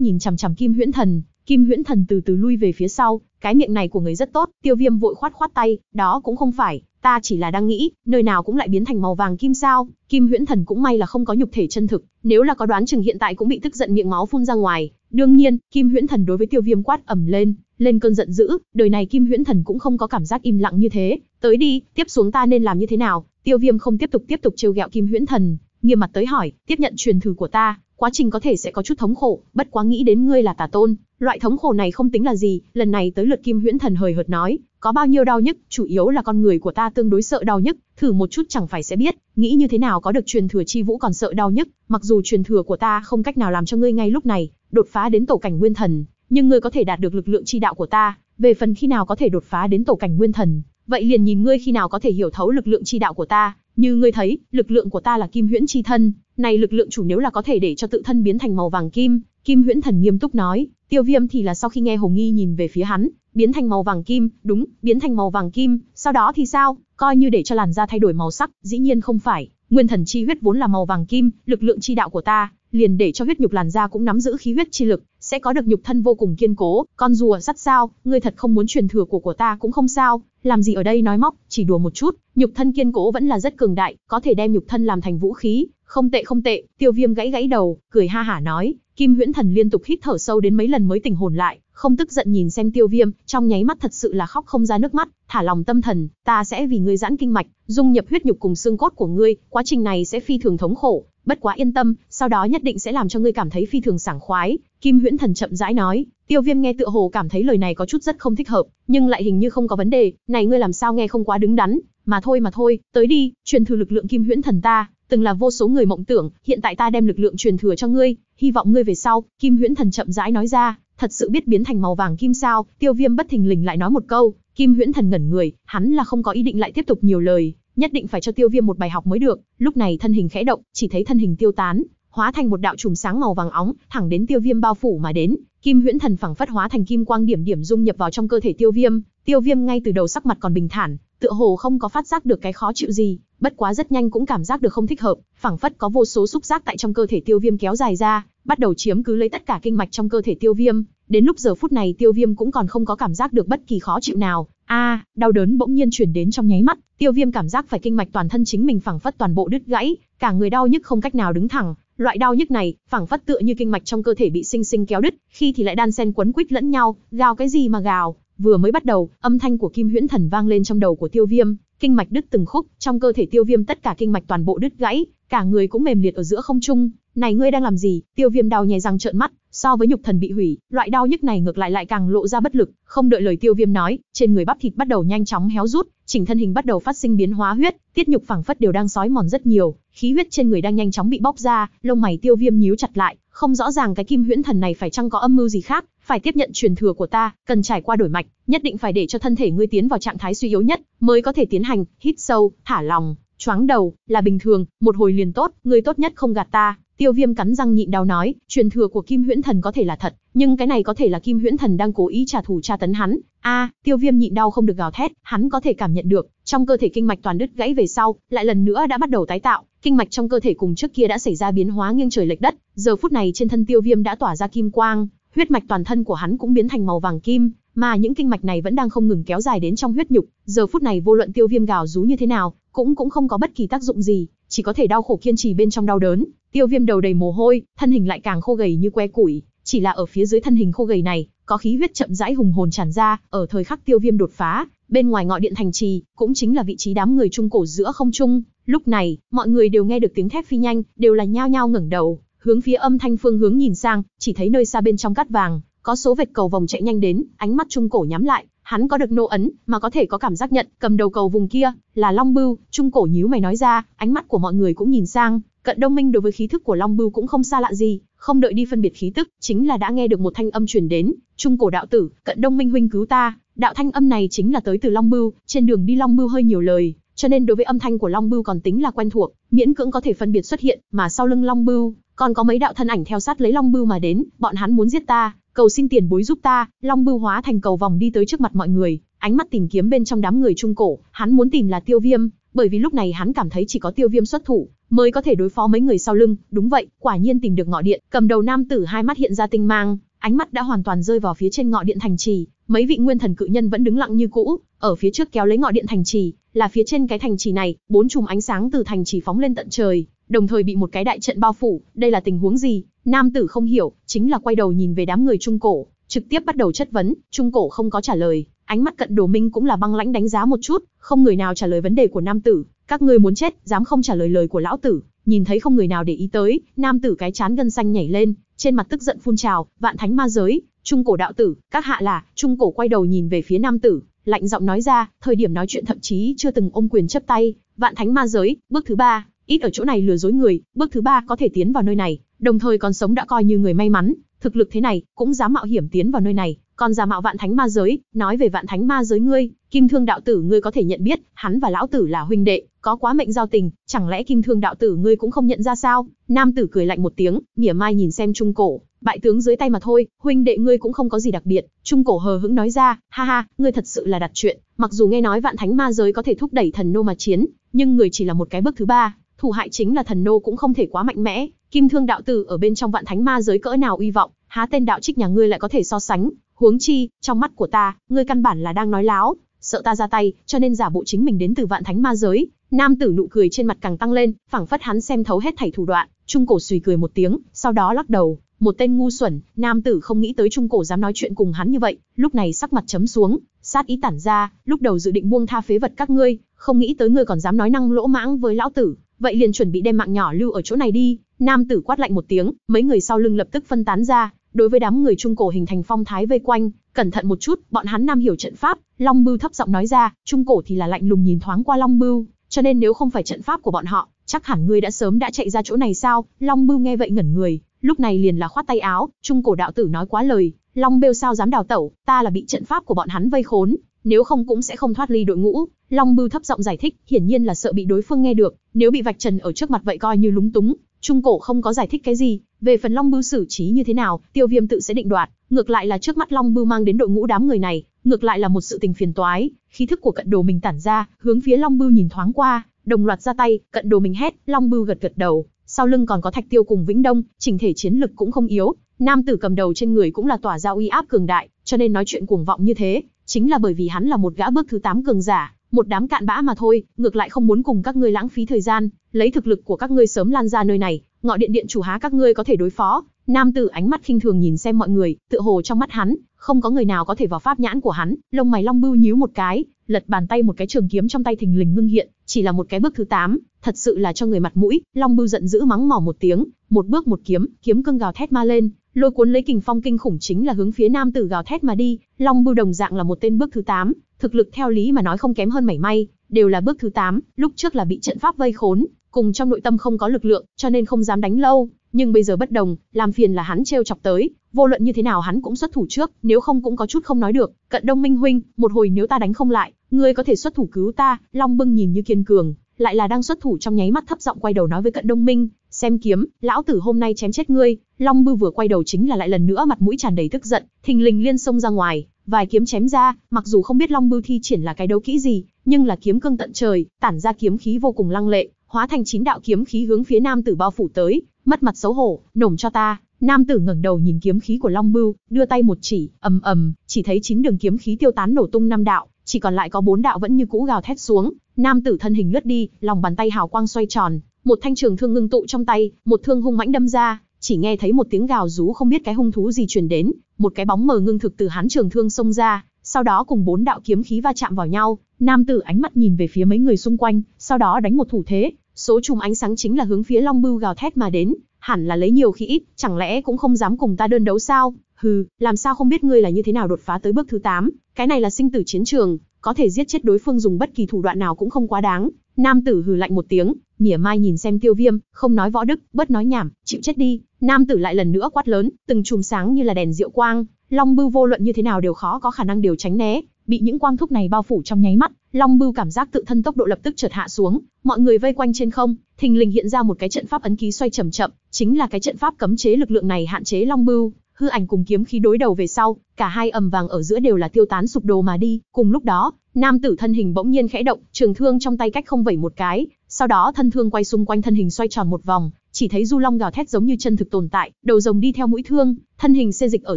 nhìn chằm chằm Kim Huyễn Thần, Kim Huyễn Thần từ từ lui về phía sau, cái miệng này của người rất tốt, Tiêu Viêm vội khoát khoát tay, đó cũng không phải, ta chỉ là đang nghĩ, nơi nào cũng lại biến thành màu vàng kim sao? Kim Huyễn Thần cũng may là không có nhục thể chân thực, nếu là có đoán chừng hiện tại cũng bị tức giận miệng máu phun ra ngoài. Đương nhiên, Kim Huyễn Thần đối với Tiêu Viêm quát ầm lên, lên cơn giận dữ, đời này Kim Huyễn Thần cũng không có cảm giác im lặng như thế, tới đi, tiếp xuống ta nên làm như thế nào? Tiêu Viêm không tiếp tục tiếp tục trêu ghẹo Kim Huyễn Thần, nghiêm mặt tới hỏi, tiếp nhận truyền thử của ta, quá trình có thể sẽ có chút thống khổ, bất quá nghĩ đến ngươi là tà tôn, Loại thống khổ này không tính là gì, lần này tới lượt Kim Huyễn Thần hời hợt nói, có bao nhiêu đau nhức, chủ yếu là con người của ta tương đối sợ đau nhức, thử một chút chẳng phải sẽ biết, nghĩ như thế nào có được truyền thừa chi vũ còn sợ đau nhức, mặc dù truyền thừa của ta không cách nào làm cho ngươi ngay lúc này đột phá đến tổ cảnh nguyên thần, nhưng ngươi có thể đạt được lực lượng chi đạo của ta, về phần khi nào có thể đột phá đến tổ cảnh nguyên thần, vậy liền nhìn ngươi khi nào có thể hiểu thấu lực lượng chi đạo của ta, như ngươi thấy, lực lượng của ta là kim huyễn chi thân, này lực lượng chủ nếu là có thể để cho tự thân biến thành màu vàng kim, Kim Huyễn Thần nghiêm túc nói, Tiêu Viêm thì là sau khi nghe Hồ Nghi nhìn về phía hắn, biến thành màu vàng kim, đúng, biến thành màu vàng kim, sau đó thì sao? Coi như để cho làn da thay đổi màu sắc, dĩ nhiên không phải, nguyên thần chi huyết vốn là màu vàng kim, lực lượng chi đạo của ta, liền để cho huyết nhục làn da cũng nắm giữ khí huyết chi lực, sẽ có được nhục thân vô cùng kiên cố, con rùa sắt sao, ngươi thật không muốn truyền thừa của của ta cũng không sao, làm gì ở đây nói móc, chỉ đùa một chút, nhục thân kiên cố vẫn là rất cường đại, có thể đem nhục thân làm thành vũ khí, không tệ không tệ, tiêu viêm gãy gãy đầu, cười ha hả nói, Kim Huyễn Thần liên tục hít thở sâu đến mấy lần mới tỉnh hồn lại, không tức giận nhìn xem Tiêu Viêm, trong nháy mắt thật sự là khóc không ra nước mắt, thả lòng tâm thần, ta sẽ vì ngươi giãn kinh mạch, dung nhập huyết nhục cùng xương cốt của ngươi, quá trình này sẽ phi thường thống khổ, bất quá yên tâm, sau đó nhất định sẽ làm cho ngươi cảm thấy phi thường sảng khoái. Kim Huyễn Thần chậm rãi nói, Tiêu Viêm nghe tựa hồ cảm thấy lời này có chút rất không thích hợp, nhưng lại hình như không có vấn đề, này ngươi làm sao nghe không quá đứng đắn, mà thôi mà thôi, tới đi, truyền thừa lực lượng Kim Huyễn Thần ta, từng là vô số người mộng tưởng, hiện tại ta đem lực lượng truyền thừa cho ngươi, hy vọng ngươi về sau, Kim Huyễn Thần chậm rãi nói ra, thật sự biết biến thành màu vàng kim sao, Tiêu Viêm bất thình lình lại nói một câu, Kim Huyễn Thần ngẩn người, hắn là không có ý định lại tiếp tục nhiều lời, nhất định phải cho tiêu viêm một bài học mới được lúc này thân hình khẽ động chỉ thấy thân hình tiêu tán hóa thành một đạo chùm sáng màu vàng óng thẳng đến tiêu viêm bao phủ mà đến kim huyễn thần phẳng phất hóa thành kim quang điểm điểm dung nhập vào trong cơ thể tiêu viêm tiêu viêm ngay từ đầu sắc mặt còn bình thản tựa hồ không có phát giác được cái khó chịu gì bất quá rất nhanh cũng cảm giác được không thích hợp phẳng phất có vô số xúc giác tại trong cơ thể tiêu viêm kéo dài ra bắt đầu chiếm cứ lấy tất cả kinh mạch trong cơ thể tiêu viêm Đến lúc giờ phút này tiêu viêm cũng còn không có cảm giác được bất kỳ khó chịu nào. a đau đớn bỗng nhiên chuyển đến trong nháy mắt, tiêu viêm cảm giác phải kinh mạch toàn thân chính mình phẳng phất toàn bộ đứt gãy, cả người đau nhức không cách nào đứng thẳng. Loại đau nhức này, phẳng phất tựa như kinh mạch trong cơ thể bị sinh sinh kéo đứt, khi thì lại đan sen quấn quít lẫn nhau, gào cái gì mà gào, vừa mới bắt đầu, âm thanh của Kim Huyễn Thần vang lên trong đầu của Tiêu Viêm, kinh mạch đứt từng khúc, trong cơ thể Tiêu Viêm tất cả kinh mạch toàn bộ đứt gãy, cả người cũng mềm liệt ở giữa không trung, này ngươi đang làm gì? Tiêu Viêm đau nhè răng trợn mắt, so với nhục thần bị hủy, loại đau nhức này ngược lại lại càng lộ ra bất lực, không đợi lời Tiêu Viêm nói, trên người bắp thịt bắt đầu nhanh chóng héo rút, chỉnh thân hình bắt đầu phát sinh biến hóa huyết, tiết nhục phẳng phất đều đang sói mòn rất nhiều, khí huyết trên người đang nhanh chóng bị bóc ra, lông mày Tiêu Viêm nhíu chặt lại, không rõ ràng cái kim huyễn thần này phải chăng có âm mưu gì khác, phải tiếp nhận truyền thừa của ta, cần trải qua đổi mạch, nhất định phải để cho thân thể ngươi tiến vào trạng thái suy yếu nhất, mới có thể tiến hành, hít sâu, thả lòng, choáng đầu, là bình thường, một hồi liền tốt, ngươi tốt nhất không gạt ta, Tiêu Viêm cắn răng nhịn đau nói, truyền thừa của Kim Huyễn Thần có thể là thật, nhưng cái này có thể là Kim Huyễn Thần đang cố ý trả thù tra tấn hắn. A, Tiêu Viêm nhịn đau không được gào thét, hắn có thể cảm nhận được, trong cơ thể kinh mạch toàn đứt gãy về sau, lại lần nữa đã bắt đầu tái tạo, kinh mạch trong cơ thể cùng trước kia đã xảy ra biến hóa nghiêng trời lệch đất, giờ phút này trên thân Tiêu Viêm đã tỏa ra kim quang, huyết mạch toàn thân của hắn cũng biến thành màu vàng kim, mà những kinh mạch này vẫn đang không ngừng kéo dài đến trong huyết nhục, giờ phút này vô luận Tiêu Viêm gào rú như thế nào, cũng cũng không có bất kỳ tác dụng gì, chỉ có thể đau khổ kiên trì bên trong đau đớn, Tiêu Viêm đầu đầy mồ hôi, thân hình lại càng khô gầy như que củi, chỉ là ở phía dưới thân hình khô gầy này, có khí huyết chậm rãi hùng hồn tràn ra, ở thời khắc Tiêu Viêm đột phá, bên ngoài ngọn điện thành trì, cũng chính là vị trí đám người trung cổ giữa không trung, lúc này, mọi người đều nghe được tiếng thép phi nhanh, đều là nhao nhao ngẩng đầu, hướng phía âm thanh phương hướng nhìn sang, chỉ thấy nơi xa bên trong cát vàng, có số vệt cầu vòng chạy nhanh đến, ánh mắt trung cổ nhắm lại, hắn có được nô ấn, mà có thể có cảm giác nhận, cầm đầu cầu vùng kia, là Long Bưu, trung cổ nhíu mày nói ra, ánh mắt của mọi người cũng nhìn sang, Cận Đông Minh đối với khí thức của Long Bưu cũng không xa lạ gì, không đợi đi phân biệt khí tức, chính là đã nghe được một thanh âm truyền đến, "Trung cổ đạo tử, Cận Đông Minh huynh cứu ta." Đạo thanh âm này chính là tới từ Long Bưu, trên đường đi Long Bưu hơi nhiều lời, cho nên đối với âm thanh của Long Bưu còn tính là quen thuộc, miễn cưỡng có thể phân biệt xuất hiện, mà sau lưng Long Bưu, còn có mấy đạo thân ảnh theo sát lấy Long Bưu mà đến, bọn hắn muốn giết ta, cầu xin tiền bối giúp ta, Long Bưu hóa thành cầu vòng đi tới trước mặt mọi người, ánh mắt tìm kiếm bên trong đám người trung cổ, hắn muốn tìm là Tiêu Viêm, bởi vì lúc này hắn cảm thấy chỉ có tiêu viêm xuất thủ, mới có thể đối phó mấy người sau lưng, đúng vậy, quả nhiên tìm được ngọ điện, cầm đầu nam tử hai mắt hiện ra tinh mang, ánh mắt đã hoàn toàn rơi vào phía trên ngọ điện thành trì, mấy vị nguyên thần cự nhân vẫn đứng lặng như cũ, ở phía trước kéo lấy ngọ điện thành trì, là phía trên cái thành trì này, bốn chùm ánh sáng từ thành trì phóng lên tận trời, đồng thời bị một cái đại trận bao phủ, đây là tình huống gì? Nam tử không hiểu, chính là quay đầu nhìn về đám người trung cổ, trực tiếp bắt đầu chất vấn, trung cổ không có trả lời, Ánh mắt cận đồ minh cũng là băng lãnh đánh giá một chút, không người nào trả lời vấn đề của nam tử, các ngươi muốn chết, dám không trả lời lời của lão tử, nhìn thấy không người nào để ý tới, nam tử cái chán gân xanh nhảy lên, trên mặt tức giận phun trào, vạn thánh ma giới, trung cổ đạo tử, các hạ là, trung cổ quay đầu nhìn về phía nam tử, lạnh giọng nói ra, thời điểm nói chuyện thậm chí chưa từng ôm quyền chấp tay, vạn thánh ma giới, bước thứ ba, ít ở chỗ này lừa dối người, bước thứ ba có thể tiến vào nơi này, đồng thời còn sống đã coi như người may mắn, thực lực thế này, cũng dám mạo hiểm tiến vào nơi này, còn giả mạo vạn thánh ma giới, nói về vạn thánh ma giới ngươi, kim thương đạo tử ngươi có thể nhận biết, hắn và lão tử là huynh đệ, có quá mệnh giao tình, chẳng lẽ kim thương đạo tử ngươi cũng không nhận ra sao? Nam tử cười lạnh một tiếng, mỉa mai nhìn xem trung cổ, bại tướng dưới tay mà thôi, huynh đệ ngươi cũng không có gì đặc biệt. Trung cổ hờ hững nói ra, ha ha, ngươi thật sự là đặt chuyện. Mặc dù nghe nói vạn thánh ma giới có thể thúc đẩy thần nô mà chiến, nhưng người chỉ là một cái bước thứ ba, thủ hại chính là thần nô cũng không thể quá mạnh mẽ. Kim thương đạo tử ở bên trong vạn thánh ma giới cỡ nào uy vọng, há tên đạo trích nhà ngươi lại có thể so sánh? huống chi, trong mắt của ta, ngươi căn bản là đang nói láo, sợ ta ra tay, cho nên giả bộ chính mình đến từ vạn thánh ma giới. Nam tử nụ cười trên mặt càng tăng lên, phảng phất hắn xem thấu hết thảy thủ đoạn, trung cổ suy cười một tiếng, sau đó lắc đầu, một tên ngu xuẩn, nam tử không nghĩ tới trung cổ dám nói chuyện cùng hắn như vậy, lúc này sắc mặt chấm xuống, sát ý tản ra, lúc đầu dự định buông tha phế vật các ngươi, không nghĩ tới ngươi còn dám nói năng lỗ mãng với lão tử, vậy liền chuẩn bị đem mạng nhỏ lưu ở chỗ này đi. Nam tử quát lạnh một tiếng, mấy người sau lưng lập tức phân tán ra, đối với đám người trung cổ hình thành phong thái vây quanh, cẩn thận một chút, bọn hắn nam hiểu trận pháp, Long Bưu thấp giọng nói ra, trung cổ thì là lạnh lùng nhìn thoáng qua Long Bưu, cho nên nếu không phải trận pháp của bọn họ, chắc hẳn ngươi đã sớm đã chạy ra chỗ này sao? Long Bưu nghe vậy ngẩn người, lúc này liền là khoát tay áo, trung cổ đạo tử nói quá lời, Long Bưu sao dám đào tẩu, ta là bị trận pháp của bọn hắn vây khốn, nếu không cũng sẽ không thoát ly đội ngũ. Long Bưu thấp giọng giải thích, hiển nhiên là sợ bị đối phương nghe được, nếu bị vạch trần ở trước mặt vậy coi như lúng túng, trung cổ không có giải thích cái gì, về phần Long Bưu xử trí như thế nào, Tiêu Viêm tự sẽ định đoạt, ngược lại là trước mắt Long Bưu mang đến đội ngũ đám người này, ngược lại là một sự tình phiền toái, khí thức của cận đồ mình tản ra, hướng phía Long Bưu nhìn thoáng qua, đồng loạt ra tay, cận đồ mình hét, Long Bưu gật gật đầu, sau lưng còn có Thạch Tiêu cùng Vĩnh Đông, chỉnh thể chiến lực cũng không yếu, nam tử cầm đầu trên người cũng là tỏa ra uy áp cường đại, cho nên nói chuyện cuồng vọng như thế, chính là bởi vì hắn là một gã bước thứ 8 cường giả, một đám cạn bã mà thôi, ngược lại không muốn cùng các ngươi lãng phí thời gian, lấy thực lực của các ngươi sớm lan ra nơi này, ngọ điện điện chủ há các ngươi có thể đối phó. Nam tử ánh mắt khinh thường nhìn xem mọi người, tựa hồ trong mắt hắn, không có người nào có thể vào pháp nhãn của hắn, lông mày long bưu nhíu một cái, lật bàn tay một cái trường kiếm trong tay thình lình ngưng hiện, chỉ là một cái bước thứ tám thật sự là cho người mặt mũi, long bưu giận dữ mắng mỏ một tiếng, một bước một kiếm, kiếm cương gào thét ma lên, lôi cuốn lấy kình phong kinh khủng chính là hướng phía nam tử gào thét mà đi, long bưu đồng dạng là một tên bước thứ tám thực lực theo lý mà nói không kém hơn mảy may, đều là bước thứ 8, lúc trước là bị trận pháp vây khốn, cùng trong nội tâm không có lực lượng, cho nên không dám đánh lâu, nhưng bây giờ bất đồng, làm phiền là hắn trêu chọc tới, vô luận như thế nào hắn cũng xuất thủ trước, nếu không cũng có chút không nói được, cận Đông Minh huynh, một hồi nếu ta đánh không lại, ngươi có thể xuất thủ cứu ta, Long Bưng nhìn như kiên cường, lại là đang xuất thủ trong nháy mắt thấp giọng quay đầu nói với cận Đông Minh, xem kiếm, lão tử hôm nay chém chết ngươi, Long Bư vừa quay đầu chính là lại lần nữa mặt mũi tràn đầy tức giận, thình lình liên xông ra ngoài, Vài kiếm chém ra, mặc dù không biết Long Bưu thi triển là cái đấu kỹ gì, nhưng là kiếm cương tận trời, tản ra kiếm khí vô cùng lăng lệ, hóa thành chín đạo kiếm khí hướng phía nam tử bao phủ tới, mất mặt xấu hổ, nổm cho ta. Nam tử ngẩng đầu nhìn kiếm khí của Long Bưu, đưa tay một chỉ, ầm ầm, chỉ thấy chín đường kiếm khí tiêu tán nổ tung năm đạo, chỉ còn lại có bốn đạo vẫn như cũ gào thét xuống. Nam tử thân hình lướt đi, lòng bàn tay hào quang xoay tròn, một thanh trường thương ngưng tụ trong tay, một thương hung mãnh đâm ra, chỉ nghe thấy một tiếng gào rú không biết cái hung thú gì truyền đến, một cái bóng mờ ngưng thực từ hắn trường thương xông ra, sau đó cùng bốn đạo kiếm khí va chạm vào nhau, nam tử ánh mắt nhìn về phía mấy người xung quanh, sau đó đánh một thủ thế, số trùng ánh sáng chính là hướng phía Long Bưu gào thét mà đến, hẳn là lấy nhiều khí ít, chẳng lẽ cũng không dám cùng ta đơn đấu sao? Hừ, làm sao không biết ngươi là như thế nào đột phá tới bước thứ 8, cái này là sinh tử chiến trường, có thể giết chết đối phương dùng bất kỳ thủ đoạn nào cũng không quá đáng. Nam tử hừ lạnh một tiếng, mỉa mai nhìn xem tiêu viêm, không nói võ đức, bớt nói nhảm, chịu chết đi. Nam tử lại lần nữa quát lớn, từng chùm sáng như là đèn diệu quang, long bưu vô luận như thế nào đều khó có khả năng điều tránh né, bị những quang thúc này bao phủ trong nháy mắt, Long Bưu cảm giác tự thân tốc độ lập tức chợt hạ xuống, mọi người vây quanh trên không, thình lình hiện ra một cái trận pháp ấn ký xoay chậm chậm, chính là cái trận pháp cấm chế lực lượng này hạn chế Long Bưu, hư ảnh cùng kiếm khí đối đầu về sau, cả hai ầm vàng ở giữa đều là tiêu tán sụp đồ mà đi, cùng lúc đó, nam tử thân hình bỗng nhiên khẽ động, trường thương trong tay cách không vẩy một cái, sau đó thân thương quay xung quanh thân hình xoay tròn một vòng, chỉ thấy du long gào thét giống như chân thực tồn tại, đầu rồng đi theo mũi thương, thân hình xê dịch ở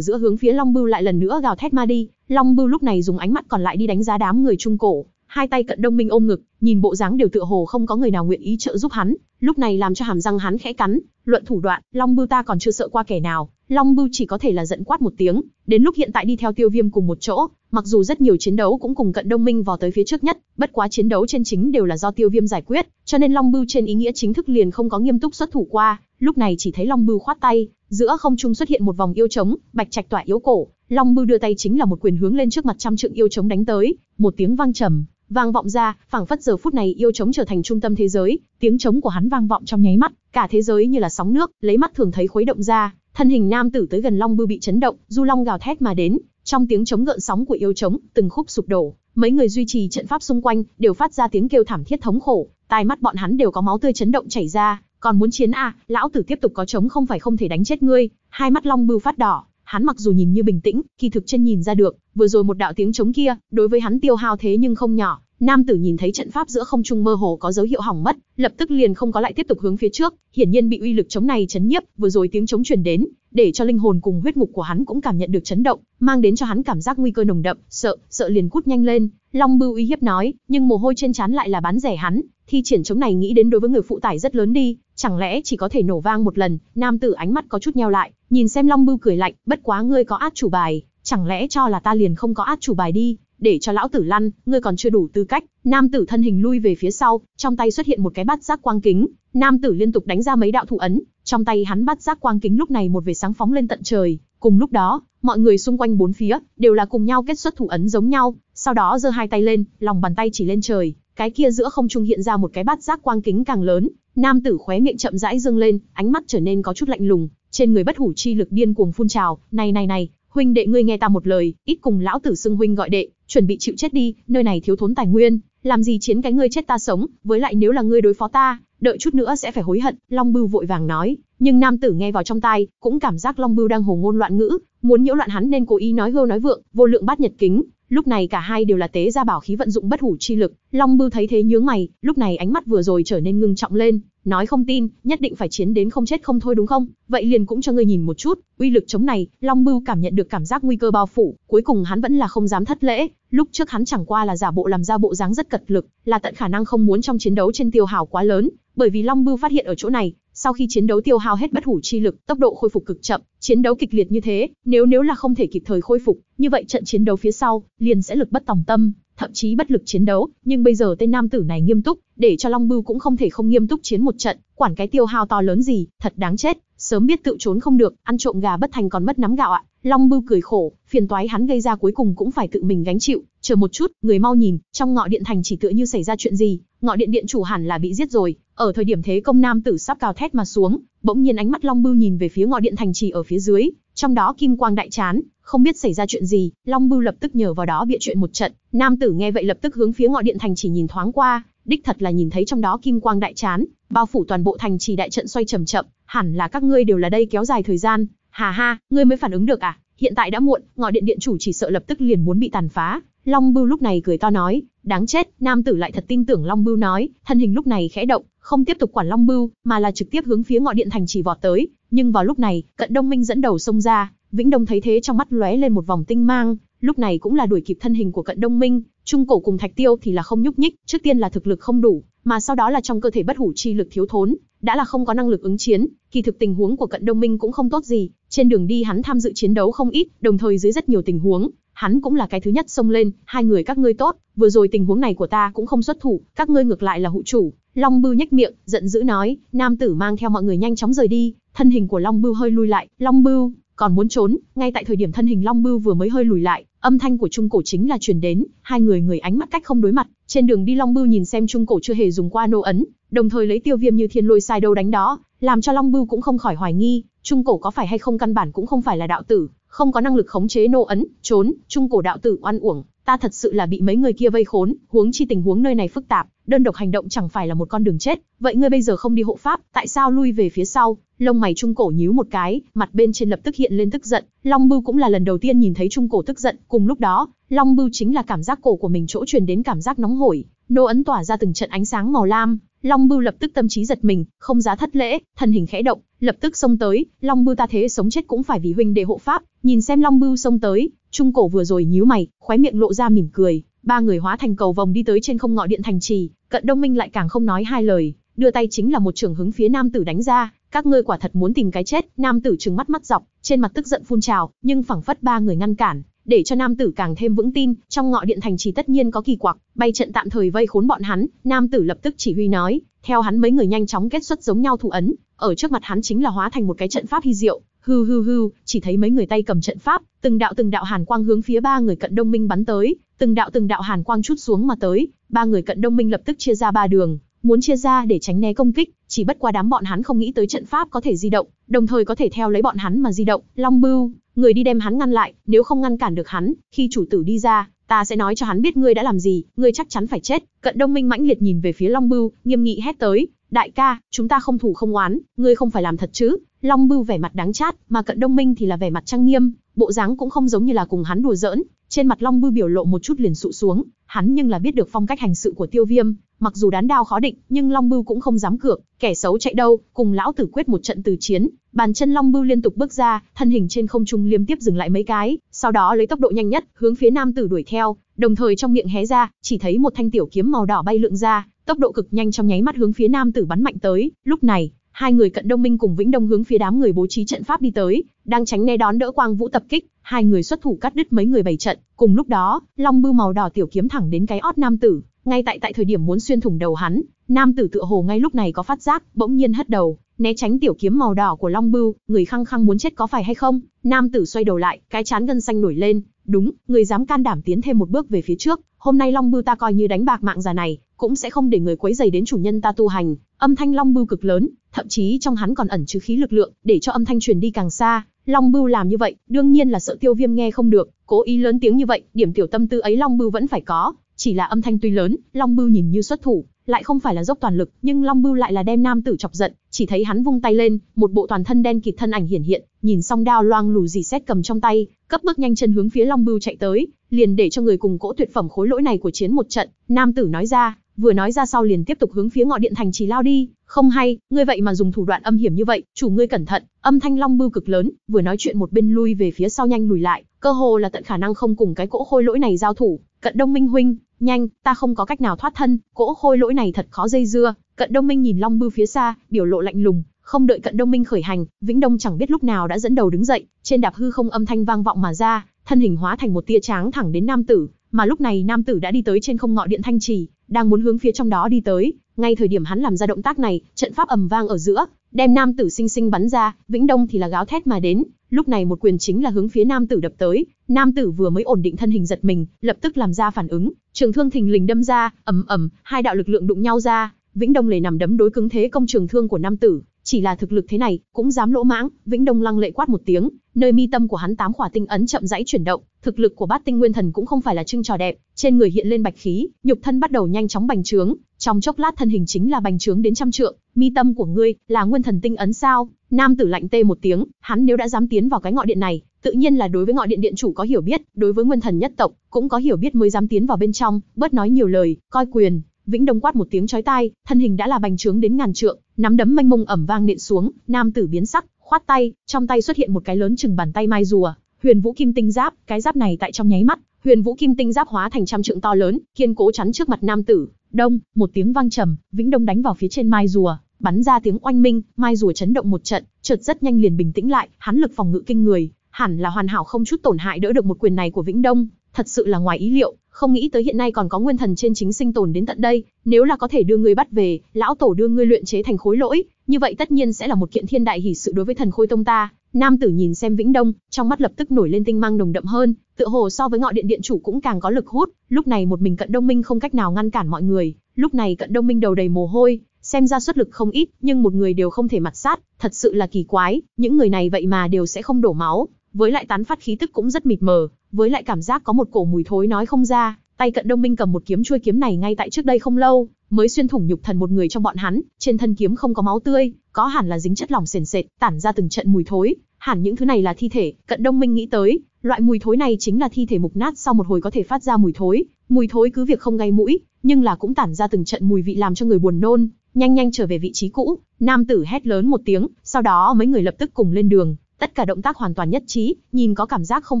giữa hướng phía long bưu lại lần nữa gào thét ma đi, long bưu lúc này dùng ánh mắt còn lại đi đánh giá đám người trung cổ, hai tay cận đông minh ôm ngực, nhìn bộ dáng đều tựa hồ không có người nào nguyện ý trợ giúp hắn, lúc này làm cho hàm răng hắn khẽ cắn, luận thủ đoạn, Long Bưu ta còn chưa sợ qua kẻ nào, Long Bưu chỉ có thể là giận quát một tiếng, đến lúc hiện tại đi theo Tiêu Viêm cùng một chỗ, mặc dù rất nhiều chiến đấu cũng cùng cận Đông Minh vào tới phía trước nhất, bất quá chiến đấu trên chính đều là do Tiêu Viêm giải quyết, cho nên Long Bưu trên ý nghĩa chính thức liền không có nghiêm túc xuất thủ qua, lúc này chỉ thấy Long Bưu khoát tay, giữa không trung xuất hiện một vòng yêu trống, bạch trạch tỏa yếu cổ, Long Bưu đưa tay chính là một quyền hướng lên trước mặt trăm trượng yêu chống đánh tới, một tiếng vang trầm, vang vọng ra, phảng phất giờ phút này yêu trống trở thành trung tâm thế giới, tiếng trống của hắn vang vọng trong nháy mắt, cả thế giới như là sóng nước, lấy mắt thường thấy khuấy động ra, thân hình nam tử tới gần long bưu bị chấn động, du long gào thét mà đến, trong tiếng trống gợn sóng của yêu trống, từng khúc sụp đổ, mấy người duy trì trận pháp xung quanh đều phát ra tiếng kêu thảm thiết thống khổ, tai mắt bọn hắn đều có máu tươi chấn động chảy ra, còn muốn chiến à, lão tử tiếp tục có trống không phải không thể đánh chết ngươi, hai mắt long bưu phát đỏ, Hắn mặc dù nhìn như bình tĩnh, kỳ thực chân nhìn ra được, vừa rồi một đạo tiếng chống kia, đối với hắn tiêu hao thế nhưng không nhỏ. Nam tử nhìn thấy trận pháp giữa không trung mơ hồ có dấu hiệu hỏng mất, lập tức liền không có lại tiếp tục hướng phía trước, hiển nhiên bị uy lực chống này chấn nhiếp, vừa rồi tiếng chống truyền đến, để cho linh hồn cùng huyết ngục của hắn cũng cảm nhận được chấn động, mang đến cho hắn cảm giác nguy cơ nồng đậm, sợ, sợ liền cút nhanh lên. Long Bưu uy hiếp nói, nhưng mồ hôi trên trán lại là bán rẻ hắn, thi triển chống này nghĩ đến đối với người phụ tải rất lớn đi, Chẳng lẽ chỉ có thể nổ vang một lần, nam tử ánh mắt có chút nheo lại, nhìn xem Long Bưu cười lạnh, bất quá ngươi có át chủ bài, chẳng lẽ cho là ta liền không có át chủ bài đi, để cho lão tử lăn, ngươi còn chưa đủ tư cách. Nam tử thân hình lui về phía sau, trong tay xuất hiện một cái bát giác quang kính, nam tử liên tục đánh ra mấy đạo thủ ấn, trong tay hắn bát giác quang kính lúc này một về sáng phóng lên tận trời, cùng lúc đó, mọi người xung quanh bốn phía đều là cùng nhau kết xuất thủ ấn giống nhau, sau đó giơ hai tay lên, lòng bàn tay chỉ lên trời, cái kia giữa không trung hiện ra một cái bát giác quang kính càng lớn, Nam tử khóe miệng chậm rãi dâng lên, ánh mắt trở nên có chút lạnh lùng, trên người bất hủ chi lực điên cuồng phun trào, "Này này này, huynh đệ ngươi nghe ta một lời, ít cùng lão tử xưng huynh gọi đệ, chuẩn bị chịu chết đi, nơi này thiếu thốn tài nguyên, làm gì chiến cái ngươi chết ta sống, với lại nếu là ngươi đối phó ta, đợi chút nữa sẽ phải hối hận." Long Bưu vội vàng nói, nhưng nam tử nghe vào trong tai, cũng cảm giác Long Bưu đang hồ ngôn loạn ngữ, muốn nhiễu loạn hắn nên cố ý nói hưu nói vượng, vô lượng bát nhật kính, Lúc này cả hai đều là tế gia bảo khí vận dụng bất hủ chi lực, Long Bưu thấy thế nhướng mày, lúc này ánh mắt vừa rồi trở nên ngưng trọng lên, nói không tin, nhất định phải chiến đến không chết không thôi đúng không? Vậy liền cũng cho ngươi nhìn một chút, uy lực chống này, Long Bưu cảm nhận được cảm giác nguy cơ bao phủ, cuối cùng hắn vẫn là không dám thất lễ, lúc trước hắn chẳng qua là giả bộ làm ra bộ dáng rất cật lực, là tận khả năng không muốn trong chiến đấu trên tiêu hào quá lớn, bởi vì Long Bưu phát hiện ở chỗ này, sau khi chiến đấu tiêu hao hết bất hủ chi lực, tốc độ khôi phục cực chậm, chiến đấu kịch liệt như thế, nếu nếu là không thể kịp thời khôi phục, như vậy trận chiến đấu phía sau liền sẽ lực bất tòng tâm, thậm chí bất lực chiến đấu, nhưng bây giờ tên nam tử này nghiêm túc, để cho Long Bưu cũng không thể không nghiêm túc chiến một trận, quản cái tiêu hao to lớn gì, thật đáng chết, sớm biết tự trốn không được, ăn trộm gà bất thành còn mất nắm gạo ạ. Long Bưu cười khổ, phiền toái hắn gây ra cuối cùng cũng phải tự mình gánh chịu, Chờ một chút, người mau nhìn, trong ngọ điện thành chỉ tựa như xảy ra chuyện gì, ngọ điện điện chủ hẳn là bị giết rồi. Ở thời điểm thế công nam tử sắp cào thét mà xuống, bỗng nhiên ánh mắt Long Bưu nhìn về phía ngọ điện thành chỉ ở phía dưới, trong đó kim quang đại chán, không biết xảy ra chuyện gì, Long Bưu lập tức nhờ vào đó bịa chuyện một trận, nam tử nghe vậy lập tức hướng phía ngọ điện thành chỉ nhìn thoáng qua, đích thật là nhìn thấy trong đó kim quang đại chán, bao phủ toàn bộ thành trì đại trận xoay chậm chậm, hẳn là các ngươi đều là đây kéo dài thời gian, hà ha, ngươi mới phản ứng được à? hiện tại đã muộn, ngọ điện điện chủ chỉ sợ lập tức liền muốn bị tàn phá. Long Bưu lúc này cười to nói, đáng chết, nam tử lại thật tin tưởng Long Bưu nói, thân hình lúc này khẽ động, không tiếp tục quản Long Bưu, mà là trực tiếp hướng phía ngọ điện thành chỉ vọt tới, nhưng vào lúc này, cận Đông Minh dẫn đầu xông ra, Vĩnh Đông thấy thế trong mắt lóe lên một vòng tinh mang, lúc này cũng là đuổi kịp thân hình của cận Đông Minh, trung cổ cùng Thạch Tiêu thì là không nhúc nhích, trước tiên là thực lực không đủ, mà sau đó là trong cơ thể bất hủ chi lực thiếu thốn, đã là không có năng lực ứng chiến, kỳ thực tình huống của cận Đông Minh cũng không tốt gì, trên đường đi hắn tham dự chiến đấu không ít, đồng thời dưới rất nhiều tình huống, hắn cũng là cái thứ nhất xông lên, hai người các ngươi tốt, vừa rồi tình huống này của ta cũng không xuất thủ, các ngươi ngược lại là hữu chủ. Long Bưu nhếch miệng, giận dữ nói, nam tử mang theo mọi người nhanh chóng rời đi, thân hình của Long Bưu hơi lùi lại, Long Bưu còn muốn trốn, ngay tại thời điểm thân hình Long Bưu vừa mới hơi lùi lại, âm thanh của Trung Cổ chính là truyền đến, hai người người ánh mắt cách không đối mặt, trên đường đi Long Bưu nhìn xem Trung Cổ chưa hề dùng qua nô ấn, đồng thời lấy Tiêu Viêm như thiên lôi sai đâu đánh đó, làm cho Long Bưu cũng không khỏi hoài nghi, trung cổ có phải hay không căn bản cũng không phải là đạo tử, không có năng lực khống chế nô ấn, trốn, trung cổ đạo tử oan uổng, ta thật sự là bị mấy người kia vây khốn, huống chi tình huống nơi này phức tạp, đơn độc hành động chẳng phải là một con đường chết, vậy ngươi bây giờ không đi hộ pháp, tại sao lui về phía sau? Lông mày trung cổ nhíu một cái, mặt bên trên lập tức hiện lên tức giận, Long Bưu cũng là lần đầu tiên nhìn thấy trung cổ tức giận, cùng lúc đó, Long Bưu chính là cảm giác cổ của mình chỗ truyền đến cảm giác nóng hổi, nô ấn tỏa ra từng trận ánh sáng màu lam, Long Bưu lập tức tâm trí giật mình, không dám thất lễ, thân hình khẽ động, lập tức xông tới, Long Bưu ta thế sống chết cũng phải vì huynh đệ hộ pháp, nhìn xem Long Bưu xông tới, Trung Cổ vừa rồi nhíu mày, khóe miệng lộ ra mỉm cười, ba người hóa thành cầu vòng đi tới trên không ngọ điện thành trì, Cận Đông Minh lại càng không nói hai lời, đưa tay chính là một trường hướng phía nam tử đánh ra, các ngươi quả thật muốn tìm cái chết, nam tử trừng mắt mắt dọc, trên mặt tức giận phun trào, nhưng phảng phất ba người ngăn cản, để cho nam tử càng thêm vững tin, trong ngọ điện thành trì tất nhiên có kỳ quặc, bay trận tạm thời vây khốn bọn hắn, nam tử lập tức chỉ huy nói, theo hắn mấy người nhanh chóng kết xuất giống nhau thủ ấn, ở trước mặt hắn chính là hóa thành một cái trận pháp hy diệu, hư hư hư, chỉ thấy mấy người tay cầm trận pháp, từng đạo từng đạo hàn quang hướng phía ba người cận Đông Minh bắn tới, từng đạo từng đạo hàn quang chút xuống mà tới, ba người cận Đông Minh lập tức chia ra ba đường, muốn chia ra để tránh né công kích, chỉ bất qua đám bọn hắn không nghĩ tới trận pháp có thể di động, đồng thời có thể theo lấy bọn hắn mà di động, Long Bưu, người đi đem hắn ngăn lại, nếu không ngăn cản được hắn, khi chủ tử đi ra, ta sẽ nói cho hắn biết ngươi đã làm gì, ngươi chắc chắn phải chết. Cận Đông Minh mãnh liệt nhìn về phía Long Bưu, nghiêm nghị hét tới, đại ca, chúng ta không thủ không oán, ngươi không phải làm thật chứ? Long Bưu vẻ mặt đáng chát, mà Cận Đông Minh thì là vẻ mặt trang nghiêm, bộ dáng cũng không giống như là cùng hắn đùa giỡn, trên mặt Long Bưu biểu lộ một chút liền sụ xuống, hắn nhưng là biết được phong cách hành sự của Tiêu Viêm, mặc dù đán đao khó định, nhưng Long Bưu cũng không dám cược, kẻ xấu chạy đâu, cùng lão tử quyết một trận từ chiến. Bàn chân Long Bưu liên tục bước ra, thân hình trên không trung liêm tiếp dừng lại mấy cái, sau đó lấy tốc độ nhanh nhất, hướng phía nam tử đuổi theo, đồng thời trong miệng hé ra, chỉ thấy một thanh tiểu kiếm màu đỏ bay lượn ra, tốc độ cực nhanh trong nháy mắt hướng phía nam tử bắn mạnh tới, lúc này, hai người cận đông minh cùng Vĩnh Đông hướng phía đám người bố trí trận pháp đi tới, đang tránh né đón đỡ Quang Vũ tập kích, hai người xuất thủ cắt đứt mấy người bày trận, cùng lúc đó, long bưu màu đỏ tiểu kiếm thẳng đến cái ót nam tử, ngay tại tại thời điểm muốn xuyên thủng đầu hắn, nam tử tựa hồ ngay lúc này có phát giác, bỗng nhiên hất đầu, né tránh tiểu kiếm màu đỏ của long bưu, người khăng khăng muốn chết có phải hay không? Nam tử xoay đầu lại, cái chán gân xanh nổi lên, đúng, người dám can đảm tiến thêm một bước về phía trước, hôm nay long bưu ta coi như đánh bạc mạng già này, cũng sẽ không để người quấy giày đến chủ nhân ta tu hành. Âm thanh long bưu cực lớn, thậm chí trong hắn còn ẩn chứa khí lực lượng, để cho âm thanh truyền đi càng xa. Long Bưu làm như vậy, đương nhiên là sợ Tiêu Viêm nghe không được, cố ý lớn tiếng như vậy, điểm tiểu tâm tư ấy Long Bưu vẫn phải có, chỉ là âm thanh tuy lớn, Long Bưu nhìn như xuất thủ, lại không phải là dốc toàn lực, nhưng Long Bưu lại là đem nam tử chọc giận, chỉ thấy hắn vung tay lên, một bộ toàn thân đen kịt thân ảnh hiển hiện, nhìn song đao loang lù gì xét cầm trong tay, cấp bước nhanh chân hướng phía Long Bưu chạy tới, liền để cho người cùng cỗ tuyệt phẩm khối lỗi này của chiến một trận, nam tử nói ra, vừa nói ra sau liền tiếp tục hướng phía ngọn điện thành trì lao đi, không hay, ngươi vậy mà dùng thủ đoạn âm hiểm như vậy, chủ ngươi cẩn thận, âm thanh long bưu cực lớn, vừa nói chuyện một bên lui về phía sau nhanh lùi lại, cơ hồ là tận khả năng không cùng cái cỗ khôi lỗi này giao thủ, cận đông minh huynh, nhanh, ta không có cách nào thoát thân, cỗ khôi lỗi này thật khó dây dưa, cận đông minh nhìn long bưu phía xa, biểu lộ lạnh lùng, không đợi cận đông minh khởi hành, Vĩnh Đông chẳng biết lúc nào đã dẫn đầu đứng dậy, trên đạp hư không âm thanh vang vọng mà ra, thân hình hóa thành một tia trắng thẳng đến nam tử, mà lúc này nam tử đã đi tới trên không ngọn điện thanh trì, đang muốn hướng phía trong đó đi tới, ngay thời điểm hắn làm ra động tác này, trận pháp ầm vang ở giữa, đem nam tử sinh sinh bắn ra, Vĩnh Đông thì là gáo thét mà đến, lúc này một quyền chính là hướng phía nam tử đập tới, nam tử vừa mới ổn định thân hình giật mình, lập tức làm ra phản ứng, trường thương thình lình đâm ra, ầm ầm, hai đạo lực lượng đụng nhau ra, Vĩnh Đông lề nằm đấm đối cứng thế công trường thương của nam tử, chỉ là thực lực thế này, cũng dám lỗ mãng, Vĩnh Đông lăng lệ quát một tiếng, nơi mi tâm của hắn tám khỏa tinh ấn chậm rãi chuyển động, thực lực của Bát Tinh Nguyên Thần cũng không phải là trưng trò đẹp, trên người hiện lên bạch khí, nhục thân bắt đầu nhanh chóng bành trướng, trong chốc lát thân hình chính là bành trướng đến trăm trượng, mi tâm của ngươi là Nguyên Thần tinh ấn sao? Nam tử lạnh tê một tiếng, hắn nếu đã dám tiến vào cái ngọn điện này, tự nhiên là đối với ngọn điện điện chủ có hiểu biết, đối với Nguyên Thần nhất tộc cũng có hiểu biết mới dám tiến vào bên trong, bớt nói nhiều lời, coi quyền Vĩnh Đông quát một tiếng chói tai, thân hình đã là bành trướng đến ngàn trượng, nắm đấm mênh mông ẩm vang nện xuống, nam tử biến sắc, khoát tay, trong tay xuất hiện một cái lớn chừng bàn tay mai rùa, Huyền Vũ Kim Tinh Giáp, cái giáp này tại trong nháy mắt, Huyền Vũ Kim Tinh Giáp hóa thành trăm trượng to lớn, kiên cố chắn trước mặt nam tử. Đông, một tiếng vang trầm, Vĩnh Đông đánh vào phía trên mai rùa, bắn ra tiếng oanh minh, mai rùa chấn động một trận, chợt rất nhanh liền bình tĩnh lại, hắn lực phòng ngự kinh người, hẳn là hoàn hảo không chút tổn hại đỡ được một quyền này của Vĩnh Đông, thật sự là ngoài ý liệu, không nghĩ tới hiện nay còn có nguyên thần trên chính sinh tồn đến tận đây, nếu là có thể đưa ngươi bắt về, lão tổ đưa ngươi luyện chế thành khối lỗi, như vậy tất nhiên sẽ là một kiện thiên đại hỷ sự đối với thần khôi tông ta. Nam tử nhìn xem Vĩnh Đông, trong mắt lập tức nổi lên tinh mang nồng đậm hơn, tựa hồ so với ngọ điện điện chủ cũng càng có lực hút, lúc này một mình cận Đông Minh không cách nào ngăn cản mọi người, lúc này cận Đông Minh đầu đầy mồ hôi, xem ra xuất lực không ít, nhưng một người đều không thể mặt sát, thật sự là kỳ quái, những người này vậy mà đều sẽ không đổ máu, với lại tán phát khí tức cũng rất mịt mờ, với lại cảm giác có một cổ mùi thối nói không ra, tay cận đông minh cầm một kiếm chuôi kiếm này ngay tại trước đây không lâu, mới xuyên thủng nhục thần một người trong bọn hắn, trên thân kiếm không có máu tươi, có hẳn là dính chất lỏng sền sệt, tản ra từng trận mùi thối, hẳn những thứ này là thi thể, cận đông minh nghĩ tới, loại mùi thối này chính là thi thể mục nát sau một hồi có thể phát ra mùi thối, mùi thối cứ việc không gây mũi, nhưng là cũng tản ra từng trận mùi vị làm cho người buồn nôn, nhanh nhanh trở về vị trí cũ, nam tử hét lớn một tiếng, sau đó mấy người lập tức cùng lên đường, Tất cả động tác hoàn toàn nhất trí, nhìn có cảm giác không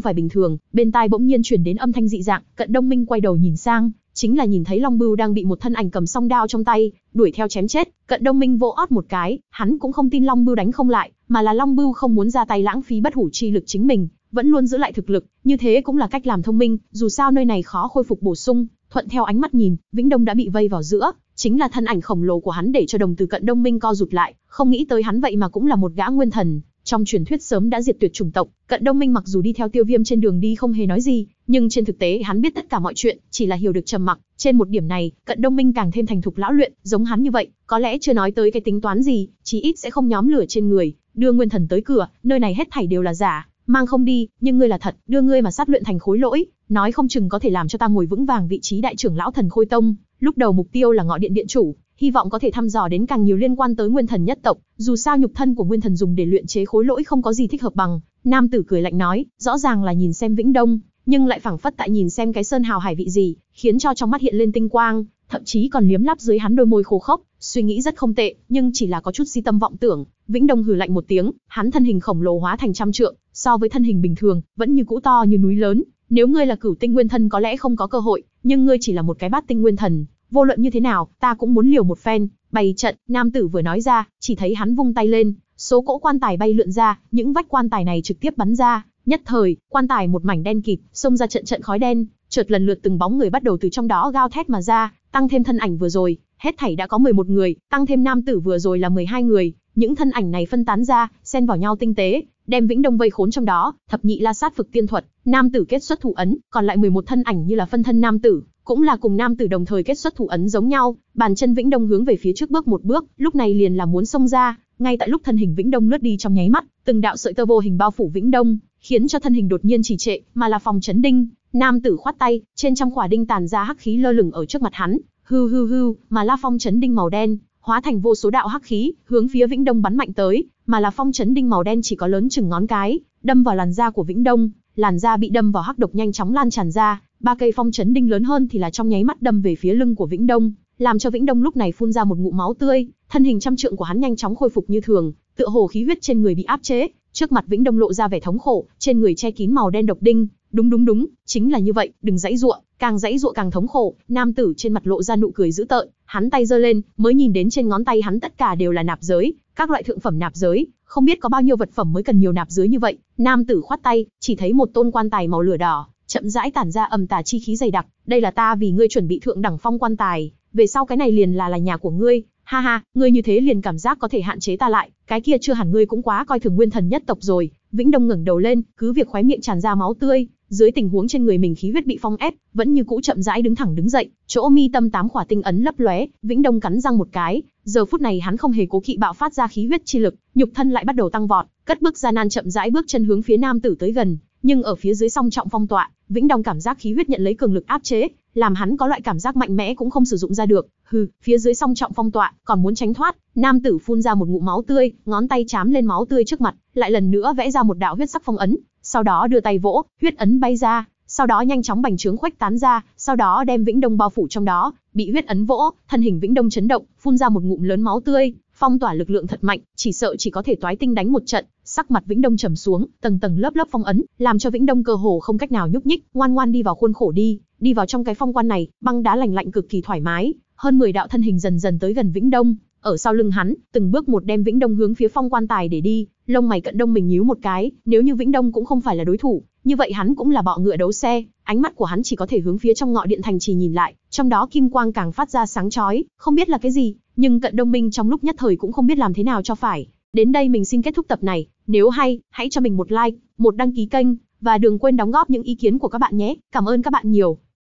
phải bình thường, bên tai bỗng nhiên truyền đến âm thanh dị dạng, Cận Đông Minh quay đầu nhìn sang, chính là nhìn thấy Long Bưu đang bị một thân ảnh cầm song đao trong tay, đuổi theo chém chết, Cận Đông Minh vỗ ót một cái, hắn cũng không tin Long Bưu đánh không lại, mà là Long Bưu không muốn ra tay lãng phí bất hủ chi lực chính mình, vẫn luôn giữ lại thực lực, như thế cũng là cách làm thông minh, dù sao nơi này khó khôi phục bổ sung, thuận theo ánh mắt nhìn, Vĩnh Đông đã bị vây vào giữa, chính là thân ảnh khổng lồ của hắn để cho đồng từ Cận Đông Minh co rụt lại, không nghĩ tới hắn vậy mà cũng là một gã nguyên thần, trong truyền thuyết sớm đã diệt tuyệt chủng tộc, Cận Đông Minh mặc dù đi theo Tiêu Viêm trên đường đi không hề nói gì, nhưng trên thực tế hắn biết tất cả mọi chuyện, chỉ là hiểu được trầm mặc. Trên một điểm này, Cận Đông Minh càng thêm thành thục lão luyện, giống hắn như vậy, có lẽ chưa nói tới cái tính toán gì, chí ít sẽ không nhóm lửa trên người, đưa nguyên thần tới cửa, nơi này hết thảy đều là giả, mang không đi, nhưng ngươi là thật, đưa ngươi mà sát luyện thành khối lỗi, nói không chừng có thể làm cho ta ngồi vững vàng vị trí đại trưởng lão thần khôi tông. Lúc đầu mục tiêu là ngọ điện điện chủ, hy vọng có thể thăm dò đến càng nhiều liên quan tới nguyên thần nhất tộc, dù sao nhục thân của nguyên thần dùng để luyện chế khối lỗi không có gì thích hợp bằng. Nam tử cười lạnh nói, rõ ràng là nhìn xem Vĩnh Đông, nhưng lại phảng phất tại nhìn xem cái sơn hào hải vị gì, khiến cho trong mắt hiện lên tinh quang, thậm chí còn liếm láp dưới hắn đôi môi khô khốc, suy nghĩ rất không tệ, nhưng chỉ là có chút si tâm vọng tưởng. Vĩnh Đông hừ lạnh một tiếng, hắn thân hình khổng lồ hóa thành trăm trượng, so với thân hình bình thường, vẫn như cũ to như núi lớn. Nếu ngươi là cửu tinh nguyên thân có lẽ không có cơ hội, nhưng ngươi chỉ là một cái bát tinh nguyên thần, vô luận như thế nào, ta cũng muốn liều một phen, bày trận, nam tử vừa nói ra, chỉ thấy hắn vung tay lên, số cỗ quan tài bay lượn ra, những vách quan tài này trực tiếp bắn ra, nhất thời, quan tài một mảnh đen kịt, xông ra trận trận khói đen, chợt lần lượt từng bóng người bắt đầu từ trong đó gao thét mà ra, tăng thêm thân ảnh vừa rồi, hết thảy đã có 11 người, tăng thêm nam tử vừa rồi là 12 người, những thân ảnh này phân tán ra, xen vào nhau tinh tế, đem Vĩnh Đông vây khốn trong đó, thập nhị la sát phực tiên thuật, nam tử kết xuất thủ ấn, còn lại 11 thân ảnh như là phân thân nam tử, cũng là cùng nam tử đồng thời kết xuất thủ ấn giống nhau, bàn chân Vĩnh Đông hướng về phía trước bước một bước, lúc này liền là muốn xông ra, ngay tại lúc thân hình Vĩnh Đông lướt đi trong nháy mắt, từng đạo sợi tơ vô hình bao phủ Vĩnh Đông, khiến cho thân hình đột nhiên chỉ trệ, mà là phòng chấn đinh, nam tử khoát tay, trên trăm quả đinh tàn ra hắc khí lơ lửng ở trước mặt hắn, hư hư hư, mà La Phong chấn đinh màu đen, hóa thành vô số đạo hắc khí, hướng phía Vĩnh Đông bắn mạnh tới, mà là phong chấn đinh màu đen chỉ có lớn chừng ngón cái, đâm vào làn da của Vĩnh Đông, làn da bị đâm vào hắc độc nhanh chóng lan tràn ra, ba cây phong chấn đinh lớn hơn thì là trong nháy mắt đâm về phía lưng của Vĩnh Đông, làm cho Vĩnh Đông lúc này phun ra một ngụm máu tươi, thân hình trăm trượng của hắn nhanh chóng khôi phục như thường, tựa hồ khí huyết trên người bị áp chế, trước mặt Vĩnh Đông lộ ra vẻ thống khổ, trên người che kín màu đen độc đinh, đúng đúng đúng, chính là như vậy, đừng dãy giụa, càng dãy giụa càng thống khổ, nam tử trên mặt lộ ra nụ cười dữ tợn, hắn tay giơ lên, mới nhìn đến trên ngón tay hắn tất cả đều là nạp giới, các loại thượng phẩm nạp giới, không biết có bao nhiêu vật phẩm mới cần nhiều nạp dưới như vậy. Nam tử khoát tay, chỉ thấy một tôn quan tài màu lửa đỏ, chậm rãi tản ra ẩm tà chi khí dày đặc, đây là ta vì ngươi chuẩn bị thượng đẳng phong quan tài, về sau cái này liền là là nhà của ngươi, ha ha, ngươi như thế liền cảm giác có thể hạn chế ta lại, cái kia chưa hẳn ngươi cũng quá coi thường nguyên thần nhất tộc rồi. Vĩnh Đông ngẩng đầu lên, cứ việc khóe miệng tràn ra máu tươi, dưới tình huống trên người mình khí huyết bị phong ép, vẫn như cũ chậm rãi đứng thẳng đứng dậy, chỗ mi tâm tám khỏa tinh ấn lấp lóe, Vĩnh Đông cắn răng một cái, Giờ phút này hắn không hề cố kỵ bạo phát ra khí huyết chi lực, nhục thân lại bắt đầu tăng vọt, cất bước ra nan chậm rãi bước chân hướng phía nam tử tới gần, nhưng ở phía dưới song trọng phong tọa, Vĩnh Đông cảm giác khí huyết nhận lấy cường lực áp chế, làm hắn có loại cảm giác mạnh mẽ cũng không sử dụng ra được. Hừ, phía dưới song trọng phong tọa, còn muốn tránh thoát, nam tử phun ra một ngụm máu tươi, ngón tay chám lên máu tươi trước mặt, lại lần nữa vẽ ra một đạo huyết sắc phong ấn, sau đó đưa tay vỗ, huyết ấn bay ra, sau đó nhanh chóng bành trướng khuếch tán ra, sau đó đem Vĩnh Đông bao phủ trong đó, bị huyết ấn vỗ, thân hình Vĩnh Đông chấn động, phun ra một ngụm lớn máu tươi, phong tỏa lực lượng thật mạnh, chỉ sợ chỉ có thể toái tinh đánh một trận, sắc mặt Vĩnh Đông trầm xuống, tầng tầng lớp lớp phong ấn, làm cho Vĩnh Đông cơ hồ không cách nào nhúc nhích, ngoan ngoan đi vào khuôn khổ đi, đi vào trong cái phong quan này, băng đá lạnh lạnh cực kỳ thoải mái, hơn 10 đạo thân hình dần dần tới gần Vĩnh Đông, ở sau lưng hắn, từng bước một đem Vĩnh Đông hướng phía phong quan tài để đi, lông mày cận đông mình nhíu một cái, nếu như Vĩnh Đông cũng không phải là đối thủ, như vậy hắn cũng là bọ ngựa đấu xe, ánh mắt của hắn chỉ có thể hướng phía trong ngọn điện thành trì nhìn lại, trong đó kim quang càng phát ra sáng chói, không biết là cái gì, nhưng cận đông minh trong lúc nhất thời cũng không biết làm thế nào cho phải. Đến đây mình xin kết thúc tập này, nếu hay, hãy cho mình một like, một đăng ký kênh, và đừng quên đóng góp những ý kiến của các bạn nhé. Cảm ơn các bạn nhiều.